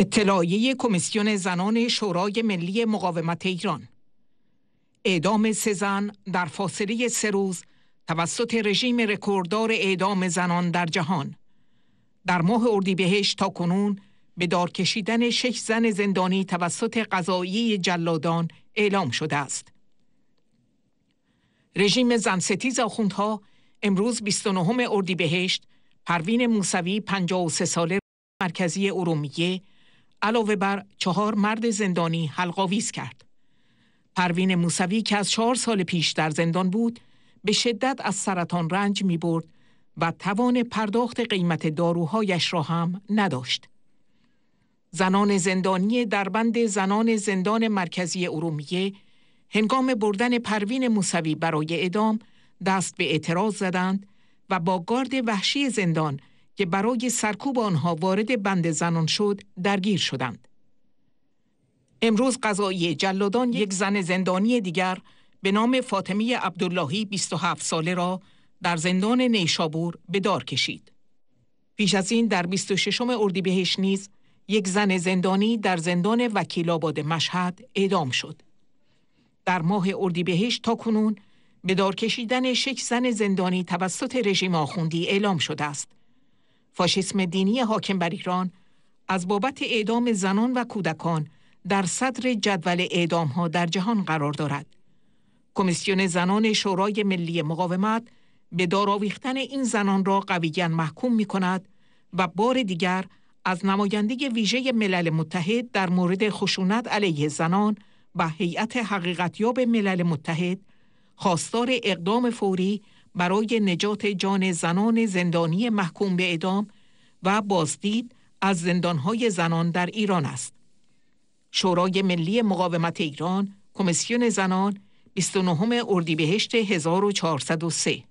اطلاعیه کمیسیون زنان شورای ملی مقاومت ایران اعدام سه زن در فاصله سه روز توسط رژیم رکورددار اعدام زنان در جهان در ماه اردیبهشت تا کنون به دار کشیدن شش زن زندانی توسط قضایی جلادان اعلام شده است رژیم زنستیز آخوندها امروز 29 اردیبهشت پروین موسوی 53 ساله مرکزی ارومیه علاوه بر چهار مرد زندانی حلقاویز کرد. پروین موسوی که از چهار سال پیش در زندان بود به شدت از سرطان رنج می برد و توان پرداخت قیمت داروهایش را هم نداشت. زنان زندانی در بند زنان زندان مرکزی ارومیه هنگام بردن پروین موسوی برای اعدام دست به اعتراض زدند و با گارد وحشی زندان که برای سرکوب آنها وارد بند زنان شد درگیر شدند. امروز قضایی جلادان یک زن زندانی دیگر به نام فاطمی عبداللهی 27 ساله را در زندان نیشابور به دار کشید. پیش از این در 26 اردیبهشت نیز یک زن زندانی در زندان وکیلاباد مشهد اعدام شد. در ماه اردیبهشت تا کنون به دار کشیدن شش زن زندانی توسط رژیم آخوندی اعلام شده است فاشیسم دینی حاکم بر ایران از بابت اعدام زنان و کودکان در صدر جدول اعدام ها در جهان قرار دارد. کمیسیون زنان شورای ملی مقاومت به داراویختن این زنان را قویا محکوم می کند و بار دیگر از نماینده ویژه ملل متحد در مورد خشونت علیه زنان و هیئت حقیقتیاب ملل متحد خواستار اقدام فوری برای نجات جان زنان زندانی محکوم به اعدام و بازدید از زندانهای زنان در ایران است. شورای ملی مقاومت ایران، کمیسیون زنان، 29 اردیبهشت 1403